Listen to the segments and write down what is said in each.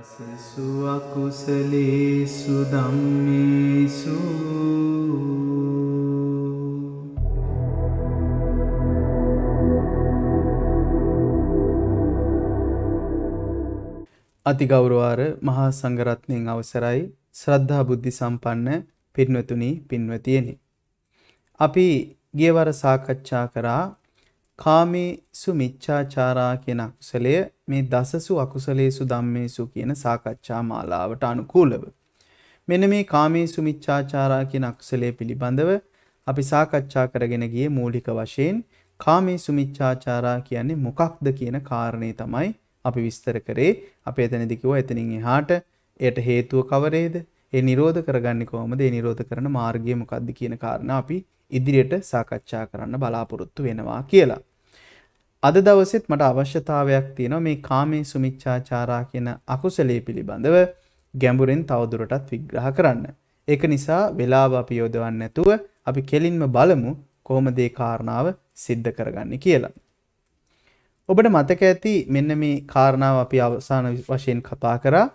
අසසු අකුසලේසු ධම්මේසු අතිගෞරවාර මහා සංඝරත්නයෙන් අවසරයි ශ්‍රද්ධා බුද්ධි සම්පන්න පින්වතුනි පින්වතියනි අපි ගියවර සාකච්ඡා කරා කාමේසු මිච්ඡාචාරා කියන අකුසලය මේ දසසු අකුසලේසු ධම්මේසු කියන සාකච්ඡා මාලාවට අනුකූලව. මෙන්න මේ කාමේසු මිච්ඡාචාරා කියන අකුසලයේ පිළිබඳව අපි සාකච්ඡා කරගෙන ගියේ මූලික වශයෙන් කාමේසු මිච්ඡාචාරා කියන්නේ මොකක්ද කියන කාරණේ තමයි අපි විස්තර කරේ. අපි එතනදී කිව්වා එතනින් එහාට එයට හේතුව කවරේද? ඒ නිරෝධ කරගන්නේ කොහොමද? ඒ නිරෝධ කරන මාර්ගය මොකක්ද කියන කාරණා අපි ඉදිරියට සාකච්ඡා කරන්න බලාපොරොත්තු වෙනවා කියලා. අද දවසෙත් මට අවශ්‍යතාවයක් තියෙනවා මේ කාමේ සුමිච්චාචාරා කියන අකුසලේ පිළිබඳව ගැඹුරෙන් තවදුරටත් විග්‍රහ කරන්න. ඒක නිසා වෙලාව අපි යොදවන්න නැතුව අපි කෙලින්ම බලමු කොහොමද ඒ කාරණාව සිද්ධ කරගන්නේ කියලා. ඔබට මතක ඇති මෙන්න මේ කාරණාව අපි අවසාන වශයෙන් කතා කරා.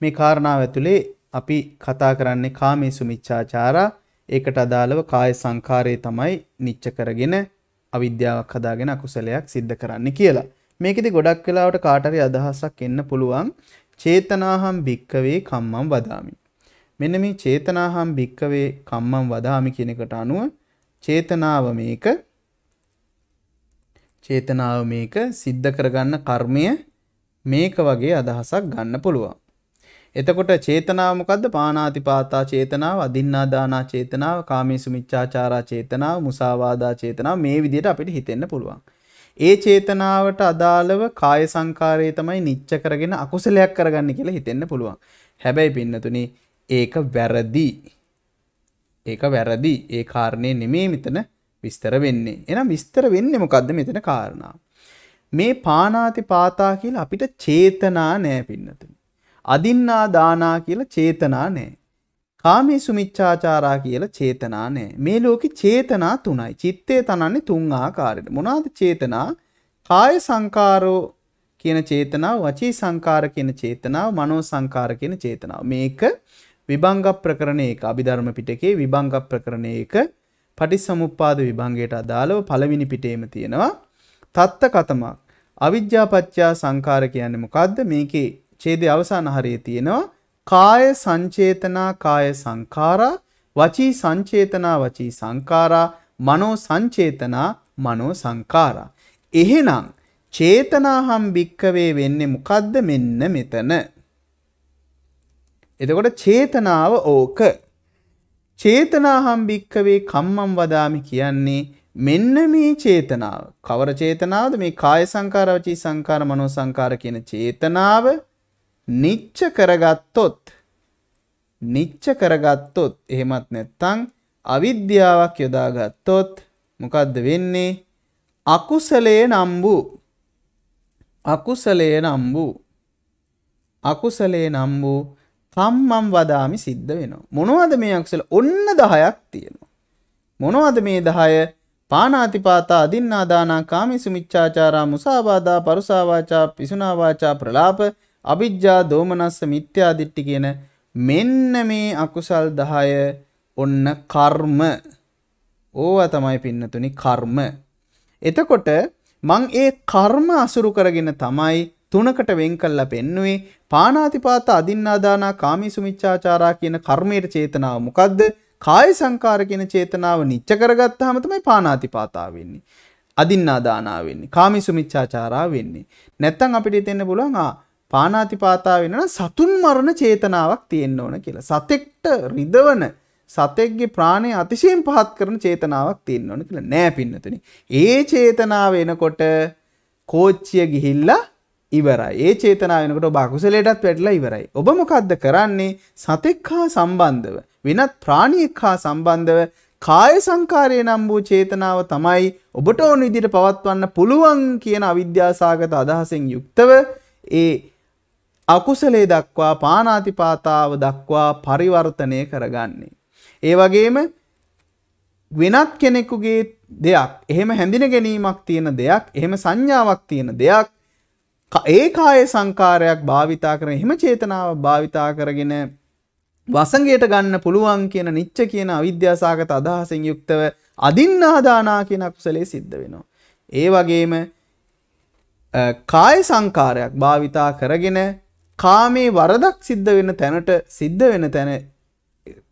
මේ කාරණාව ඇතුලේ අපි කතා කරන්නේ කාමේ සුමිච්චාචාරා ඒකට අදාළව කාය සංකාරයේ තමයි නිච්ච කරගෙන අවිද්‍යාවක් හදාගෙන අකුසලයක් සිද්ධ කරන්න කියලා. මේකෙදි ගොඩක් වෙලාවට කාටරි අදහසක් එන්න පුළුවන් චේතනාහම් භික්කවේ කම්මම් වදාමි. මෙන්න මේ චේතනාහම් භික්කවේ කම්මම් වදාමි කියනකට අනුව චේතනාව මේක චේතනාව මේක සිද්ධ කරගන්න කර්මය මේක වගේ අදහසක් ගන්න පුළුවන්. එතකොට චේතනාව මොකද්ද? පාණාතිපාතා චේතනාව, අදින්නා දානා චේතනාව, කාමේසු මිච්ඡාචාරා චේතනාව, මුසාවාදා චේතනාව මේ විදිහට අපිට හිතෙන්න පුළුවන්. ඒ චේතනාවට අදාළව කාය සංකාරයේ තමයි නිච්ච කරගෙන අකුසලයක් කරගන්න කියලා හිතෙන්න පුළුවන්. හැබැයි පින්නතුනි ඒක වැරදි. ඒක වැරදි. ඒ කාරණේ නෙමේ මෙතන විස්තර වෙන්නේ. එහෙනම් විස්තර වෙන්නේ මොකද්ද මෙතන කාරණා? මේ පානාති පාතා කියලා අපිට චේතනා නෑ පින්නතුනි. අදින්නා දානා කියලා චේතනා නෑ. කාමී සුමිච්චාචාරා කියලා චේතනා නෑ. මේ ලෝකෙ චේතනා තුනයි. චිත්තේ තනන්නේ තුන් ආකාරයට. මොනවාද චේතනා? කාය සංකාරෝ කියන චේතනාව, වචී සංකාර කියන චේතනාව, මනෝ සංකාර කියන චේතනාව. මේක විභංග ප්‍රකරණයක අභිධර්ම පිටකේ විභංග ප්‍රකරණයක පටිච්චසමුප්පාද විභංගයට අදාළව පළවෙනි පිටේම තියෙනවා. තත්ත කතමක්. අවිද්‍යාපච්චා සංකාර කියන්නේ මොකද්ද? මේකේ ඡේදයේ අවසාන හරියේ තියෙනවා කාය සංචේතනා කාය සංඛාරා වචී සංචේතනා වචී සංඛාරා මනෝ සංචේතනා මනෝ සංඛාරා එහෙනම් චේතනාහම් භික්කවේ වෙන්නේ මොකද්ද මෙන්න මෙතන එතකොට චේතනාව ඕක චේතනාහම් භික්කවේ කම්මම් වදාමි කියන්නේ මෙන්න මේ චේතනාව කවර චේතනාවද මේ කාය සංකාර වචී සංකාර මනෝ සංකාර කියන චේතනාව නිච්ච කරගත්තොත් නිච්ච කරගත්තොත් එහෙමත් නැත්නම් අවිද්‍යාවක් යොදාගත්තොත් මොකද්ද වෙන්නේ අකුසලයේ නම්බු අකුසලයේ නම්බු අකුසලයේ නම්බු කම්මම් වදාමි සිද්ධ වෙනවා මොනවද මේ අකුසල ඔන්න 10ක් තියෙනවා මොනවද මේ 10 පානාතිපාතා අදින්නාදානා කාමිසු මිච්ඡාචාරා මුසාවාදා පරුසාවාචා පිසුනා වාචා ප්‍රලාප අවිජ්ජා දෝමනස්ස මිත්‍යාදිට්ටි කියන මෙන්න මේ අකුසල් 10 ඔන්න කර්ම. ඕවා තමයි පින්නතුනි කර්ම. එතකොට මං ඒ කර්ම අසුරු කරගෙන තමයි තුනකට වෙන් කළා පෙන්නුවේ පාණාතිපාත අදින්නාදානා කාමීසු මිච්ඡාචාරා කියන කර්මයේ චේතනාව මොකද්ද? කාය සංකාර කියන චේතනාව නිච්ච කරගත්තාම තමයි පාණාතිපාතා වෙන්නේ. අදින්නාදානා වෙන්නේ. කාමීසු මිච්ඡාචාරා වෙන්නේ. නැත්තම් අපිට හිතෙන්න පුළුවන් ආ පානාතිපාතා වෙනවා සතුන් මරණ චේතනාවක් තියෙන්න ඕන කියලා. සතෙක්ට රිදවන සතෙක්ගේ ප්‍රාණය අතිශයෙන් පහත් කරන චේතනාවක් තියෙන්න ඕන කියලා නෑ පින්නතුනි. ඒ චේතනාව එනකොට කෝච්චිය ගිහිල්ලා ඉවරයි. ඒ චේතනාව එනකොට ඔබ අකුසලයටත් වැටලා ඉවරයි. ඔබ මොකද්ද කරන්නේ? සතෙක් හා සම්බන්ධව වෙනත් ප්‍රාණියෙක් හා සම්බන්ධව කාය සංකාරය නම් වූ චේතනාව තමයි ඔබට ඕන විදිහට පවත්වන්න පුළුවන් කියන අවිද්‍යාසාගත අදහසෙන් යුක්තව ඒ අකුසලේ දක්වා පානාතිපාතාව දක්වා පරිවර්තනය කරගන්නේ. ඒ වගේම වෙනත් කෙනෙකුගේ දෙයක් එහෙම හැඳින ගැනීමක් තියෙන දෙයක් එහෙම සංඥාවක් තියෙන දෙයක් ඒකාය සංකාරයක් භාවිතා කරන එහෙම චේතනාව භාවිතා කරගෙන වසඟයට ගන්න පුළුවන් කියන නිච්ච කියන අවිද්‍යාසාගත අදහසින් යුක්තව අදින්නාදානා කියන අකුසලයේ සිද්ධ වෙනවා. ඒ වගේම කාය සංකාරයක් භාවිතා කරගෙන කාමේ වරදක් සිද්ධ වෙන තැනට සිද්ධ වෙන තැන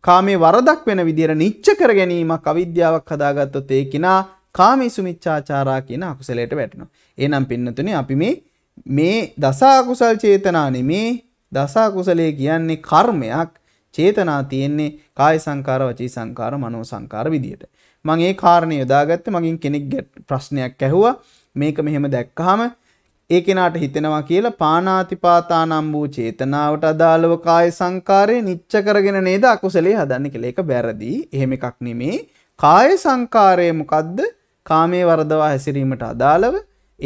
කාමේ වරදක් වෙන විදිර නිච්ච කර ගැනීමක් අවිද්‍යාවක් හදාගත්තොත් ඒ කෙනා කාමේ සුමිච්චාචාරා කියන අකුසලයට වැටනවා. එනම් පින්නතුනේ අපි මේ මේ දසාකුසල් චේතනා නෙමේ දසාකුසලයේ කියන්නේ කර්මයක් චේතනා තියෙන්නේ කාය සංකාර වචී සංකාර මනෝ සංකාර විදියට. මම ඒ කාරණේ යොදාගත්තේ මගෙන් කෙනෙක් ප්‍රශ්නයක් ඇහුවා. මේක මෙහෙම දැක්කහම ඒ කෙනාට හිතෙනවා කියලා පානාතිපාතානම් වූ චේතනාවට අදාළව කාය සංකාරය නිච්ච කරගෙන නේද අකුසලයේ හදන්නේ කියලා. ඒක බැරදි. එහෙම එකක් නෙමේ. කාය සංකාරය මොකද්ද? කාමයේ වරදවා හැසිරීමට අදාළව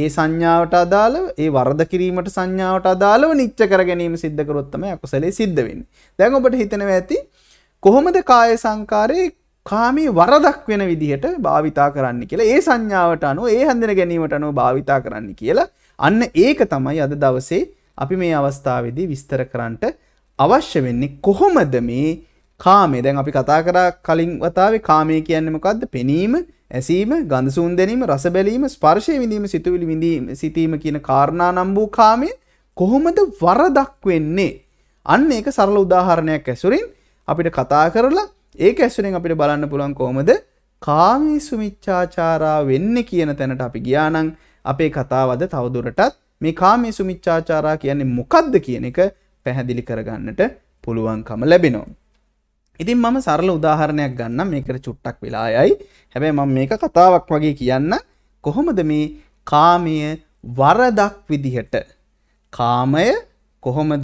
ඒ සංඥාවට අදාළව ඒ වරද කිරීමට සංඥාවට අදාළව නිච්ච කර ගැනීම සිද්ධ කරොත් තමයි අකුසලයේ සිද්ධ වෙන්නේ. දැන් ඔබට හිතෙනවා ඇති කොහොමද කාය සංකාරේ කාමී වරදක් වෙන විදිහට භාවිතා කරන්න කියලා. ඒ සංඥාවට අනුව ඒ හැඳින ගැනීමට අනුව භාවිතා කරන්න කියලා. අන්න ඒක තමයි අද දවසේ අපි මේ අවස්ථාවේදී විස්තර කරන්නට අවශ්‍ය වෙන්නේ කොහොමද මේ කාමේ දැන් අපි කතා කරා කලින් වතාවේ කාමය කියන්නේ මොකද්ද? පෙනීම, ඇසීම, ගඳ සූන් දැනීම, රස බැලීම, ස්පර්ශය විඳීම, සිතුවිලි විඳීම, සිතීම කියන කාරණා නම් වූ කාමය කොහොමද වරදක් වෙන්නේ? අන්න ඒක සරල උදාහරණයක් ඇසුරින් අපිට කතා කරලා ඒක ඇසුරෙන් අපිට බලන්න පුළුවන් කොහොමද කාමී සුමිච්ඡාචාරා වෙන්නේ කියන තැනට අපි ගියා නම් අපේ කතාවද තවදුරටත් මේ කාමේ සුමිච්චාචාරා කියන්නේ මොකක්ද කියන එක පැහැදිලි කරගන්නට පුළුවන්කම ලැබෙනවා. ඉතින් මම සරල උදාහරණයක් ගන්න මේකට චුට්ටක් වෙලා යයි. හැබැයි මම මේක කතාවක් වගේ කියන්න කොහොමද මේ කාමය වරදක් විදිහට කාමය කොහොමද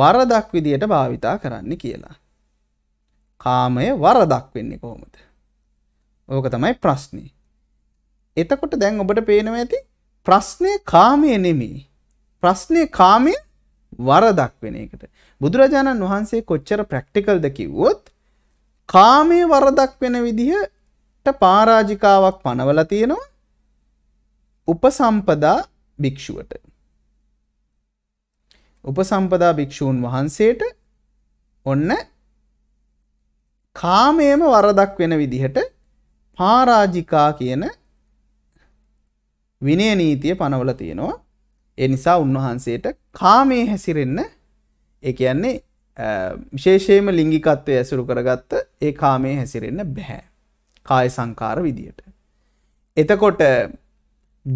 වරදක් විදිහට භාවිතා කරන්න කියලා. කාමය වරදක් වෙන්නේ කොහොමද? ඕක තමයි ප්‍රශ්නේ. එතකොට දැන් ඔබට පේනව ඇති ප්‍රශ්නය කාමය නෙමේ. ප්‍රශ්නය කාමය වරදක් වෙන එකට. බුදුරජාණන් වහන්සේ කොච්චර ප්‍රක්ටිකල්ද කිව්වොත් කාමය වරදක් වෙන විදිහට පාරාජිකාවක් පනවල තියෙනවා උපසම්පදා භික්ෂුවට. උපසම්පදා භික්‍ෂූන් වහන්සේට ඔන්න කාමයම වරදක් වෙන විදිහට පාරාජිකා කියන විනය නීතිය පනවල තියෙනවා ඒ නිසා උන්වහන්සේට කාමේ හැසිරෙන්න ඒ කියන්නේ විශේෂයෙන්ම ලිංගිකත්වය ඇසුරු කරගත්ත ඒ කාමේ හැසිරෙන්න බෑ කාය සංකාර විදියට. එතකොට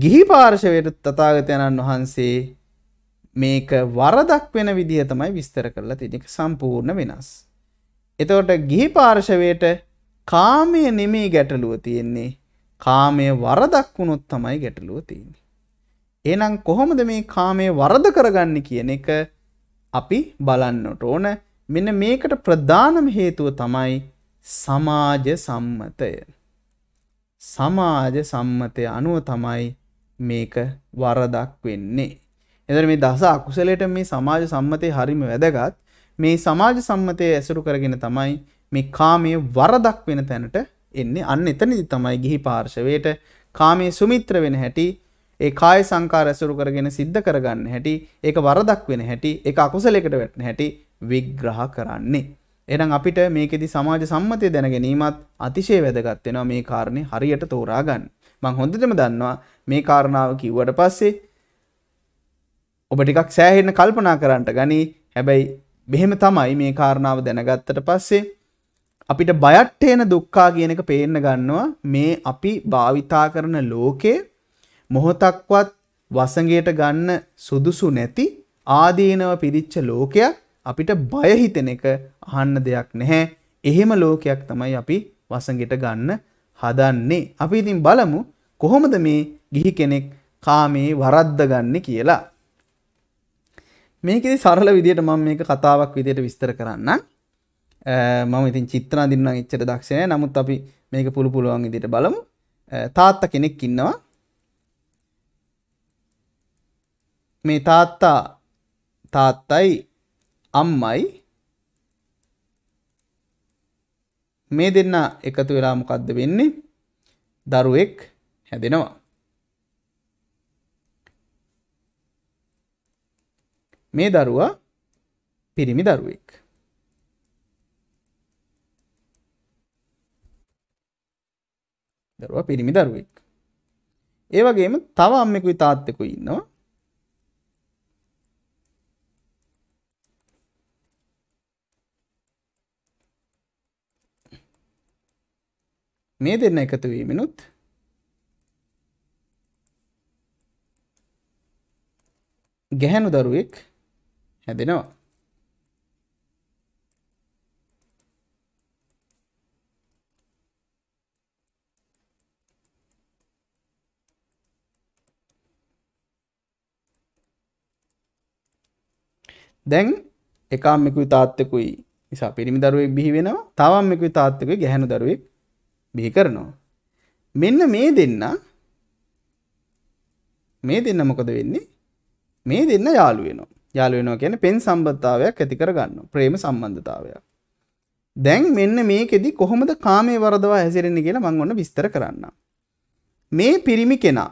ගිහි පාර්ශවයට තථාගතයන්න් වහන්සේ මේක වරදක් වෙන විදිහ තමයි විස්තර කරලා තියෙන එක සම්පූර්ණ වෙනස්. එතකොට ගිහි පාර්ශවයට කාමය නෙමේ ගැටලුව තියෙන්නේ කාමය වරදක් වුණොත් තමයි ගැටලුව තියෙන්නේ. එහෙනම් කොහොමද මේ කාමය වරද කරගන්නේ කියන එක අපි බලන්නට ඕන. මෙන්න මේකට ප්‍රධානම හේතුව තමයි සමාජ සම්මතය. සමාජ සම්මතය අනුව තමයි මේක වරදක් වෙන්නේ. එදර මේ දස අකුසලයට මේ සමාජ සම්මතය හරිම වැදගත් මේ සමාජ සම්මතය ඇසුරු කරගෙන තමයි මේ කාමය වරදක් වෙන තැනට එන්නේ අන්න එතනදි තමයි ගිහි පාර්ශවයට කාමයේ සුමිත්‍ර වෙන හැටි ඒ කාය සංකාර ඇසුරු කරගෙන සිද්ධ කරගන්න හැටි ඒක වරදක් වෙන හැටි ඒක අකුසලයකට වැටෙන හැටි විග්‍රහ කරන්නේ. එහෙනම් අපිට මේකෙදි සමාජ සම්මතය දැන ගැනීමත් අතිශය වැදගත් වෙනවා මේ කාරණේ හරියට තෝරා ගන්න. මම හොඳටම දන්නවා මේ කාරණාව කිව්වට පස්සේ ඔබ ටිකක් සෑහෙන්න කල්පනා කරන්නට ගනි. හැබැයි මෙහෙම තමයි මේ කාරණාව දැනගත්තට පස්සේ අපිට බයට්ටේන දුක්කා කියන එක පේන්න ගන්නවා මේ අපි භාවිතා කරන ලෝකේ මොහොතක්වත් වසඟයට ගන්න සුදුසු නැති ආදීනව පිරිච්ච ලෝකයක් අපිට බය හිතෙන එක අහන්න දෙයක් නැහැ. එහෙම ලෝකයක් තමයි අපි වසඟයට ගන්න හදන්නේ. අපි ඉතින් බලමු කොහොමද මේ ගිහි කෙනෙක් කාමේ වරද්දගන්නේ කියලා. මේකෙදි සරල විදියට මම මේක කතාවක් විදියට විස්තර කරන්නම්. මම ඉතින් චිත්තන දින්නම් එච්චට දක්ෂණය නමුත් අපි මේක පුළු පුළුවන් ඉදිට බලමු තාත්ත කෙනෙක් ඉන්නවා මේ තාත්තා තාත්තයි අම්මයි මේ දෙන්න එකතු වෙලා මොකක්ද වෙන්නේ දරුවෙක් හැදෙනවා මේ දරුවා පිරිමි දරුවෙක් දරුවා පිරිමි දරුවෙක්. ඒ වගේම තව අම්මෙකුයි තාත්තෙකුයි ඉන්නවා. මේ දෙන්න එකතු වීමෙනුත් ගැහැණු දරුවෙක් හැදෙනවා. දැන් එකම්මෙකුයි තාත්තකුයි නිසා පිරිමි දරුවෙක් බිහි වෙනවා තවම්මෙකුයි තාත්තකුයි ගැහැණු දරුවෙක් බිහි කරනවා. මෙන්න මේ දෙන්න මේ දෙන්න මොකද වෙන්නේ? මේ දෙන්න යාළු වෙනවා. යාළු වෙනවා කියන්නේ පෙම් සම්බන්ධතාවයක් ඇති කරගන්නවා. ප්‍රේම සම්බන්ධතාවයක්. දැන් මෙන්න මේකෙදි කොහොමද කාමයේ වරදවා හැසිරෙන්නේ කියලා මම ඔන්න විස්තර කරන්නම්. මේ පිරිමි කෙනා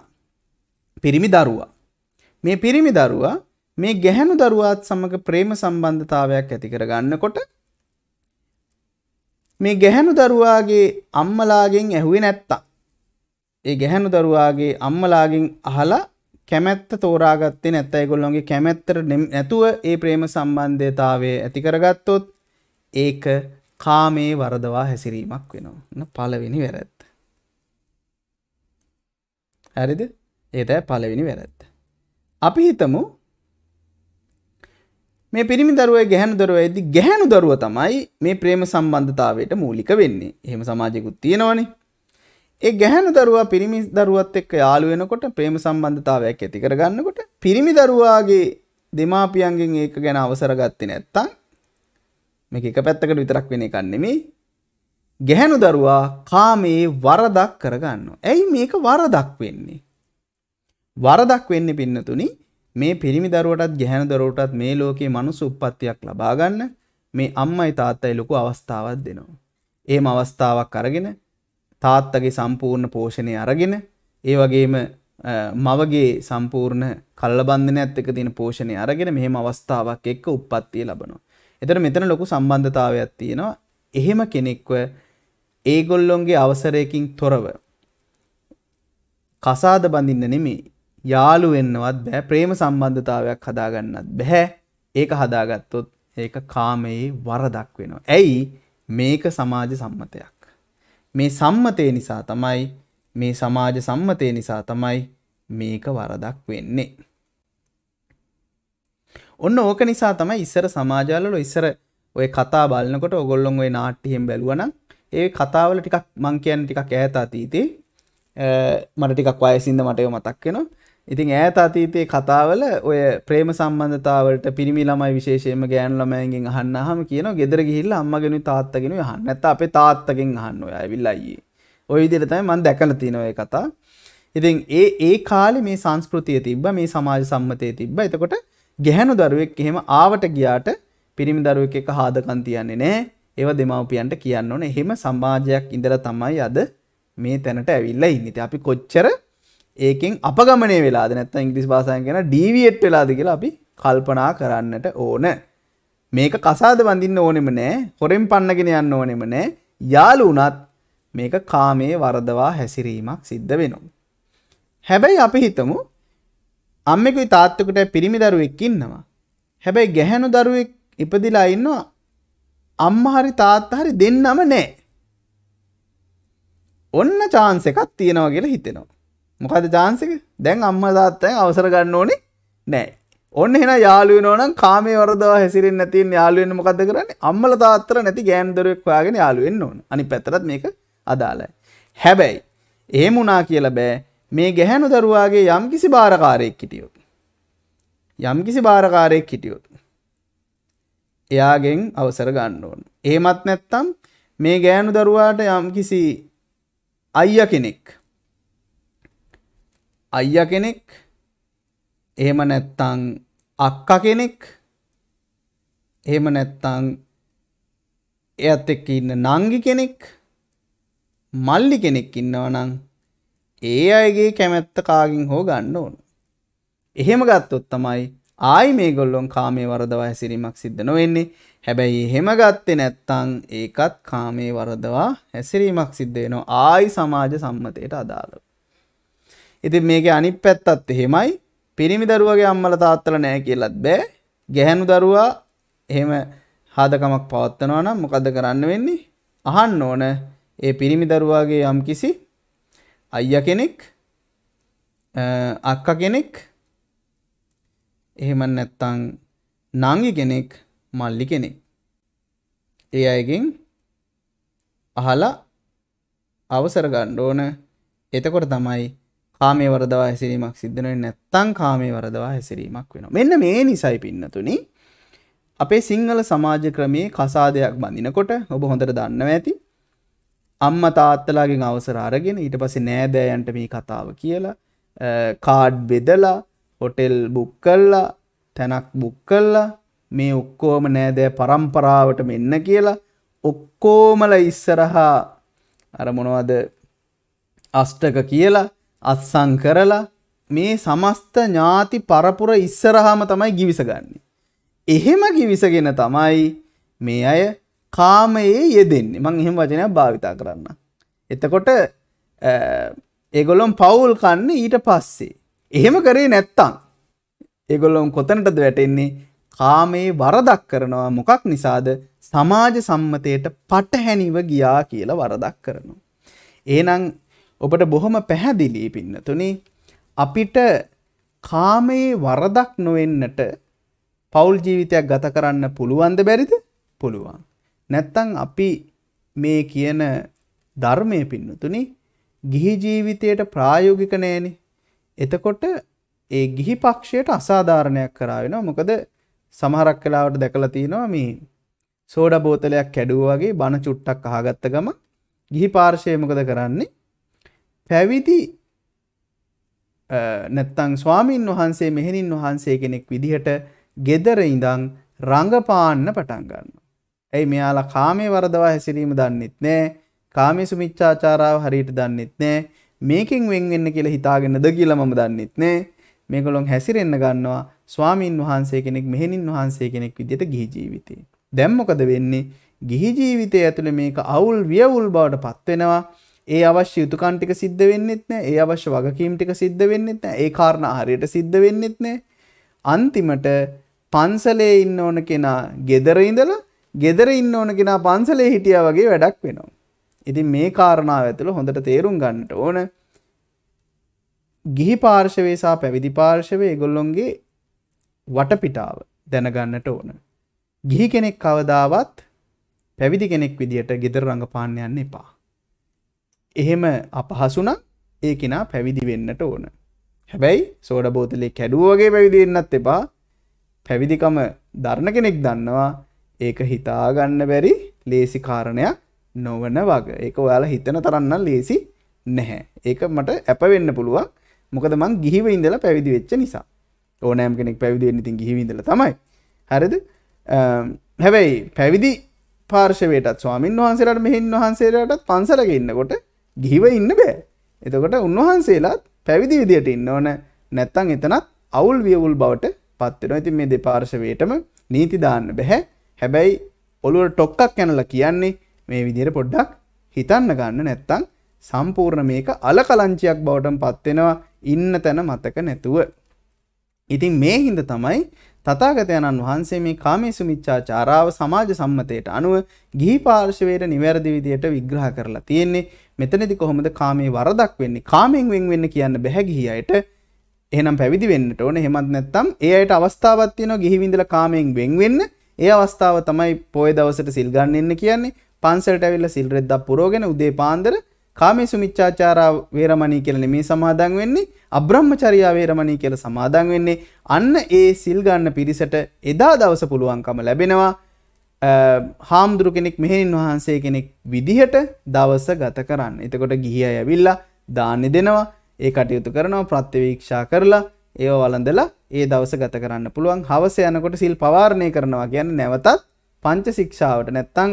පිරිමි දරුවා මේ පිරිමි දරුවා මේ ගැහැණු දරුවාත් සමග ප්‍රේම සම්බන්ධතාවයක් ඇති කරගන්නකොට මේ ගැහැණු දරුවාගේ අම්මලාගෙන් ඇහුවේ නැත්තා. ඒ ගැහැණු දරුවාගේ අම්මලාගෙන් අහලා කැමැත්ත තෝරාගත්තේ නැත්ත ඒගොල්ලොන්ගේ කැමැත්තට නැතුව ඒ ප්‍රේම සම්බන්ධතාවය ඇති කරගත්තොත් ඒක කාමේ වරදවා හැසිරීමක් වෙනවා. පළවෙනි වැරැද්ද. හරිද? ඒ තමයි පළවෙනි වැරැද්ද. අපි හිතමු මේ පිරිමි දරුවය ගැහැණු දරුවා ඇද්දි ගැහැණු දරුව තමයි මේ ප්‍රේම සම්බන්ධතාවයට මූලික වෙන්නේ. එහෙම සමාජයකුත් තියෙනවනේ. ඒ ගැහැණු දරුවා පිරිමි දරුවත් එක්ක යාළු වෙනකොට ප්‍රේම සම්බන්ධතාවයක් ඇති කරගන්නකොට පිරිමි දරුවාගේ දෙමාපියන්ගෙන් ඒක ගැන අවසර ගත්තේ නැත්තම් මේක එක පැත්තකට විතරක් වෙන එකක් නෙමෙයි. ගැහැණු දරුවා කාමයේ වරදක් කරගන්නවා. ඇයි මේක වරදක් වෙන්නේ? වරදක් වෙන්නේ පින්නතුණි මේ පිරිමි දරුවටත් ගැහැණු දරුවටත් මේ ලෝකේ මනුස්ස උප්පත්තියක් ලබා ගන්න මේ අම්මයි තාත්තයි ලොකු අවස්ථාවක් දෙනවා. එහෙම අවස්ථාවක් අරගෙන තාත්තගේ සම්පූර්ණ පෝෂණය අරගෙන ඒ වගේම මවගේ සම්පූර්ණ කල්ලබන්ධනයත් එක තියෙන පෝෂණය අරගෙන මෙහෙම අවස්ථාවක් එක්ක උප්පත්තිය ලබනවා. එතන මෙතන ලොකු සම්බන්ධතාවයක් තියෙනවා. එහෙම කෙනෙක්ව ඒගොල්ලොන්ගේ අවසරයකින් තොරව කසාද බඳින්න නෙමෙයි යාළු වෙන්නවත් බෑ ප්‍රේම සම්බන්ධතාවයක් හදාගන්නත් බැහැ ඒක හදාගත්තොත් ඒක කාමයේ වරදක් වෙනවා. ඇයි මේක සමාජ සම්මතයක්. මේ සම්මතය නිසා තමයි මේ සමාජ සම්මතය නිසා තමයි මේක වරදක් වෙන්නේ. ඔන්න ඕක නිසා තමයි ඉස්සර සමාජාලවල ඉස්සර ඔය කතා බලනකොට ඔගොල්ලොන් ඔය නාට්‍යයෙන් බැලුවනම් ඒ කතාවල ටිකක් මං කියන්න ටිකක් ඈත අතීතේ මට ටිකක් වයසින්ද මට මතක් වෙනවා ඉතින් ඈත අතීතයේ කතාවල ඔය ප්‍රේම සම්බන්ධතාවලට පිරිමි ළමයි විශේෂයෙන්ම ගෑනු ළමයින්ගෙන් අහන්නාම කියනවා ගෙදර ගිහිල්ලා අම්මගෙනුයි තාත්තගෙනුයි අහන්න. නැත්නම් අපේ තාත්තගෙන් අහන්න ඔය ඇවිල්ලා අයියේ. ওই විදිහට තමයි මම දැකලා තියෙන ඔය කතා. ඉතින් ඒ ඒ කාලේ මේ සංස්කෘතිය තිබ්බා මේ සමාජ සම්මතය තිබ්බා. එතකොට ගැහැණු දරුවෙක් එහෙම ආවට ගියාට පිරිමි දරුවෙක් එක්ක හාදකම් තියන්නේ නැහැ. ඒවා දෙමව්පියන්ට කියන්න ඕනේ. එහෙම සමාජයක් ඉඳලා තමයි අද මේ තැනට ඇවිල්ලා ඉන්නේ. අපි කොච්චර ඒකෙන් අපගමනේ වෙලාද නැත්ත ඉංග්‍රිස් භාසායන් ගැන ඩීවියට් වෙලාද කියලා අපි කල්පනා කරන්නට ඕන මේක කසාද වඳින්න ඕනෙම නෑ හොරෙන් පන්නගෙන යන්න ඕනෙම නෑ යාලු වුණත් මේක කාමයේ වරදවා හැසිරීමක් සිද්ධ වෙනවා. හැබැයි අපි හිතමු අම්මෙකුයි තාත්තෙකුට පිරිමි දරුවෙක් ඉන්නවා. හැබැයි ගැහැණු දරුවෙක් ඉපදිලා ඉන්නවා අම්මා හරි තාත්තා හරි දෙන්නම නැහැ. ඔන්න chance එකක් තියනවා කියලා හිතෙනවා. මොකද චාන්සික දැන් අම්ම තාත්තයන් අවසර ගන්න ඕනේ නෑ ඔන්න එහෙන යාළුවෙනෝනම් කාමේ වරදවා හැසිරෙන්න තියෙන යාළුවෙන්න මොකද කරන්නේ අම්මල තාත්තර නැති ගෑන්දරුවෙක් හොයාගෙන යාළු වෙන්න ඕන අනිත් පැත්තටත් මේක අදාළයි හැබැයි එහෙම වුණා කියලා බෑ මේ ගැහැණු දරුවාගේ යම්කිසි බාරකාරයෙක් හිටියොත් යම්කිසි බාරකාරයෙක් හිටියොත් එයාගෙන් අවසර ගන්න ඕන. එහෙමත් නැත්නම් මේ ගෑනු දරුවාට යම්කිසි අයියා කෙනෙක් අයියා කෙනෙක් එහෙම නැත්තං අක්කා කෙනෙක් එහෙම නැත්තං එයත් එක්ක ඉන්න නංගි කෙනෙක් මල්ලි කෙනෙක් ඉන්නවා නම් ඒ අයගේ කැමැත්ත කාගින් හෝ ගන්න ඕන. එහෙම ගත්තොත් තමයි ආයි මේගොල්ලොන් කාමේ වරදවා හැසිරීමක් සිද්ධ නොවෙන්නේ. හැබැයි එහෙම ගත්තේ නැත්තං ඒකත් කාමේ වරදවා හැසිරීමක් සිද්ධ වෙනවා. ආයි සමාජ සම්මතයට අදාළව. ඉතින් මේකේ අනිත් පැත්තත් එහෙමයි. පිරිමි දරුවගේ අම්මලා තාත්තලා නැහැ කියලාත් බෑ. ගැහැණු දරුවා එහෙම හාදකමක් පවත්නවා නම් මොකද කරන්න වෙන්නේ? අහන්න ඕන ඒ පිරිමි දරුවාගේ යම්කිසි අයියා කෙනෙක් අක්කා කෙනෙක් එහෙම නැත්නම් නංගි කෙනෙක් මල්ලි කෙනෙක් ඒ අයගෙන් අහලා අවසර ගන්න ඕන එතකොට තමයි කාමේ වරදවා හැසිරීමක් සිද්ධනෙන් නැත්තං කාමේ වරදවා හැසිරීමක් වෙන මෙන්න මේ නිසයි පින්නතුනි අපේ සිංහල සමාජ ක්‍රමයේ කසා දෙයක් බඳිනකොට ඔබ හොඳට දන්නව ඇති අම්ම තාත්තලාගෙන් අවසර අරගෙන ඊට පස්සේ නෑදෑයන්ට මේ කතාව කියලා කාඩ් බෙදලා හොටෙල් බුක් කල්ලා තැනක් බුක් කල්ලා මේ ඔක්කෝම නෑදෑ පරම්පරාවට මෙන්න කියලා ඔක්කෝමල ඉස්සරහා අර මොනවද අෂ්ටක කියලා අත්සන් කරලා මේ සමස්ත ඥාති පරපුර ඉස්සරහාම තමයි ගිවිසගන්නේ. එහෙම ගිවිසගෙන තමයි මේ අය කාමයේ යෙදෙන්නේ මං එහෙම වචනයක් භාවිතා කරන්න. එතකොට ඒගොලොම් පවුල් කන්න ඊට පස්සේ. එහෙම කරේ නැත්තං. ඒගොල්ලොම් කොතනටද වැටෙන්නේ කාමයේ වරදක් කරනවා මොකක් නිසාද සමාජ සම්මතයට පටහැනිව ගියා කියලා වරදක් කරනවා. ඒනං ඔබට බොහොම පැහැදිලී පින්නතුනි අපිට කාමයේ වරදක් නොවෙන්නට පවුල් ජීවිතයක් ගත කරන්න පුළුවන්ද බැරිද පුළුවන්. නැත්තං අපි මේ කියන ධර්මය පින්නතුනි ගිහි ජීවිතයට ප්‍රායෝගික නෑනි. එතකොට ඒ ගිහි පක්ෂයට අසාධාරණයක් කරාවෙන මොකද සමහරක් කලාවට දැකලා තියෙනවා මේ සෝඩ බෝතලයක් කැඩුව වගේ බණ චුට්ටක් අහගත්ත ගම ගිහි පාර්ශය මොකද කරන්නේ පැවිදි නැත්තං ස්වාමීන් වහන්සේ මෙහෙණින් වහන්සේ කෙනෙක් විදිහට ගෙදර ඉඳං රඟපාන්න පටන්ගන්න. ඇයි මෙයාලා කාමේ වරදවා හැසිරීම දන්නෙත් නෑ කාමිසු මිච්චාචාරාව හරියට දන්නෙත් නෑ මේකින් වෙන්වෙන්න කියලා හිතාගෙනද කියලා මම දන්නෙත් නෑ මේකොළොන් හැසිරෙන්න ගන්නවා ස්වාමීන් වහන්සේ කෙනෙක් මෙහෙණින් වහන්සේ කෙනෙක් විදිහට ගිහි ජීවිතේ. දැම්මොකද වෙන්නේ ගිහි ජීවිතය ඇතුළ මේක අවුල් වියවුල් බවට පත්වෙනවා ඒ අවශ්‍ය යුතුකන් ටික සිද්ධ වෙන්නෙත් නෑ ඒ අවශ්‍ය වගකීම් ටික සිද්ධ වෙන්නෙත් නෑ ඒ කාරණා හරියට සිද්ධ වෙන්නෙත් නෑ අන්තිමට පන්සලේ ඉන්න ඕන කෙනා ගෙදර ඉඳලා ගෙදර ඉන්න ඕන කෙනා පන්සලේ හිටියා වගේ වැඩක් වෙනවා. ඉතින් මේ කාරණාව ඇතුළ හොඳට තේරුම් ගන්නට ඕන ගිහි පාර්ශවය සහ පැවිදි පාර්ශවය ඒගොල්ලොන්ගේ වටපිටාව දැනගන්නට ඕන. ගිහි කෙනෙක් කවදාවත් පැවිදි කෙනෙක් විදිහට ගෙදර රඟපාන්න යන්න එපා. එහෙම අපහසුන ඒ කෙනා පැවිදි වෙන්නට ඕන. හැබැයි සෝඩ බෝතලේ කැඩුවෝගේ පැවිදිවෙන්නත් එපා පැවිදිකම දරණ කෙනෙක් දන්නවා ඒක හිතාගන්න බැරි ලේසි කාරණයක් නොවන වග ඒක ඔයාලා හිතන තරන්න ලේසි නැහැ. ඒක මට ඇපවෙන්න පුළුවන් මොකද මං ගිහිව ඉඳලා පැවිදි වෙච්ච නිසා ඕනෑම් කෙනෙක් පැවිදිවෙන්න ඉතින් ගිහිවිඳල තමයි හරිද හැබැයි පැවිදි පාර්ශවයටත් ස්වාමින් වහන්සේට මෙහින් වහන්සේටත් පන්සලගන්නකොට ගිහිව ඉන්න බෑ එතකොට උන්වහන්සේලාත් පැවිදි විදියට ඉන්න ඕන නැත්තං එතනත් අවුල් වියවුල් බවට පත්වෙන ඉතින් මේ දෙපාර්ශවයටම නීති දාන්න බැහැ හැබැයි ඔළුවට ටොක්කක් යැනලා කියන්නේ මේ විදියට පොඩ්ඩක් හිතන්න ගන්න නැත්තං සම්පූර්ණ මේක අල කලංචියක් බවටම පත්වෙනවා ඉන්න තැන මතක නැතුව. ඉතින් මේ හින්ද තමයි තථාගතයන්න් වහන්සේ මේ කාමේසු මිච්ඡාචාරාව සමාජ සම්මතයට අනුව ගිහි පාර්ශවයට නිවැරදි විදියට විග්‍රහ කරලා තියෙන්නේ. මෙතනදී කොහොමද කාමේ වරදක් වෙන්නේ? කාමෙන් වෙන් වෙන්න කියන්න බැහැ ගිහි අයට. එහෙනම් පැවිදි වෙන්නට ඕන. එහෙමත් නැත්නම් ඒ අයට අවස්ථාවක් තියෙනවා ගිහි විඳලා කාමෙන් වෙන් වෙන්න. ඒ අවස්ථාව තමයි පොය දවසට සිල් ගන්න ඉන්න කියන්නේ. පන්සලට ඇවිල්ලා සිල් රෙද්දක් පුරවගෙන උදේ පාන්දර කාමේසු මිච්ඡාචාරා වේරමණී කියලා නෙමේ සමාදන් වෙන්නේ අබ්‍රහ්මචර්යා වේරමණී කියලා සමාදන් වෙන්නේ අන්න ඒ සිල් ගන්න පිරිසට එදා දවස පුළුවන්කම ලැබෙනවා හාමුදුරු කෙනෙක් මෙහෙණින් වහන්සේ කෙනෙක් විදිහට දවස ගත කරන්න. එතකොට ගිහිය ඇවිල්ලා දාන්නේ දෙනවා ඒ කටයුතු කරනවා ප්‍රත්‍යවීක්ෂා කරලා ඒව වළඳලා ඒ දවස ගත කරන්න පුළුවන්. හවස යනකොට සිල් පවාරණය කරනවා කියන්නේ නැවතත් පංච ශික්ෂාවට නැත්තම්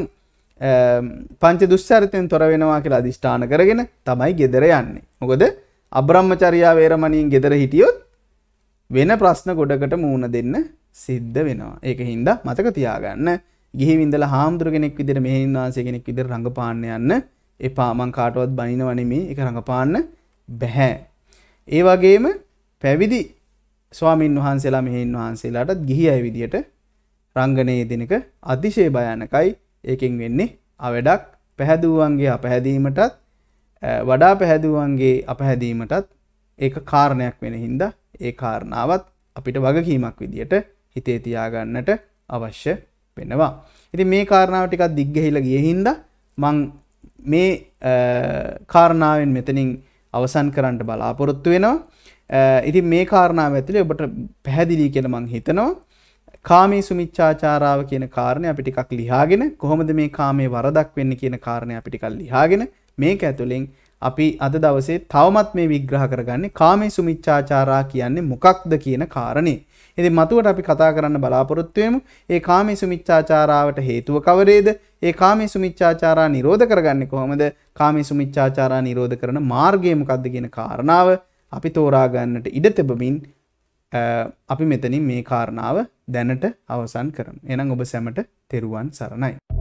පංච දුෂ්චරිතයෙන් තොර වෙනවා කියලා අදිෂ්ඨාන කරගෙන තමයි ගෙදර යන්නේ. මොකද අබ්‍රහ්මචර්යා වේරමණීන් ගෙදර හිටියොත් වෙන ප්‍රශ්න ගොඩකට මූණ දෙන්න සිද්ධ වෙනවා. ඒක හින්දා මතක තියාගන්න. ගිහින් ඉඳලා හාමුදුර කෙනෙක් විදිහට මෙහෙණින් වහන්සේ කෙනෙක් විදිහට රඟපාන්න යන්න එපා. මං කාටවත් බනිනව නෙමෙයි. ඒක රඟපාන්න බෑ. ඒ වගේම පැවිදි ස්වාමින් වහන්සේලා මෙහෙණින් වහන්සේලාටත් ගිහි අය විදිහට රංගනයේ දිනක අතිශය භයානකයි. ඒකෙන් වෙන්නේ අවඩක් පැහැදුවන්ගේ අපහැදීමටත් වඩා පැහැදුවන්ගේ අපහැදීමටත් ඒක කාරණයක් වෙන හින්ද ඒ කාරණාවත් අපිට වගකීමක් විදියට හිතේ තියාගන්නට අවශ්‍ය වෙනවා. ඉති මේ කාරණාව ටිකක් දිග්ගහිල ගියහින්ද මං මේ කාරණාවෙන් මෙතනින් අවසන් කරන්නට බලාපොරොත්තු වෙනවා. ඉතින් මේ කාරණාව ඇතුළේ ඔබට පැහැදිලි කියලා මං හිතනවා. කාමේසු මිච්ඡාචාරාව කියන කාරණය අපි ටිකක් ලියාගෙන කොහොමද මේ කාමේ වරදක් වෙන්නේ කියන කාරණය අපි ටිකක් ලියාගෙන මේක ඇතුලෙන් අපි අද දවසේ තවමත් මේ විග්‍රහ කරගන්නේ කාමේසු මිච්ඡාචාරා කියන්නේ මොකක්ද කියන කාරණේ. ඉතින් මතුවට අපි කතා කරන්න බලාපොරොත්තු වෙමු. ඒ කාමේසු මිච්ඡාචාරාවට හේතුව කවරේද? ඒ කාමේසු මිච්ඡාචාරා නිරෝධ කරගන්නේ කොහොමද? කාමේසු මිච්ඡාචාරා නිරෝධ කරන මාර්ගය මොකක්ද කියන කාරණාව අපි තෝරා ගන්නට ඉඩ තිබමින් අපි මෙතනින් මේ කාරණාව දැනට අවසන් කරන. එනම් ඔබ සැමට තෙරුවන් සරණයි.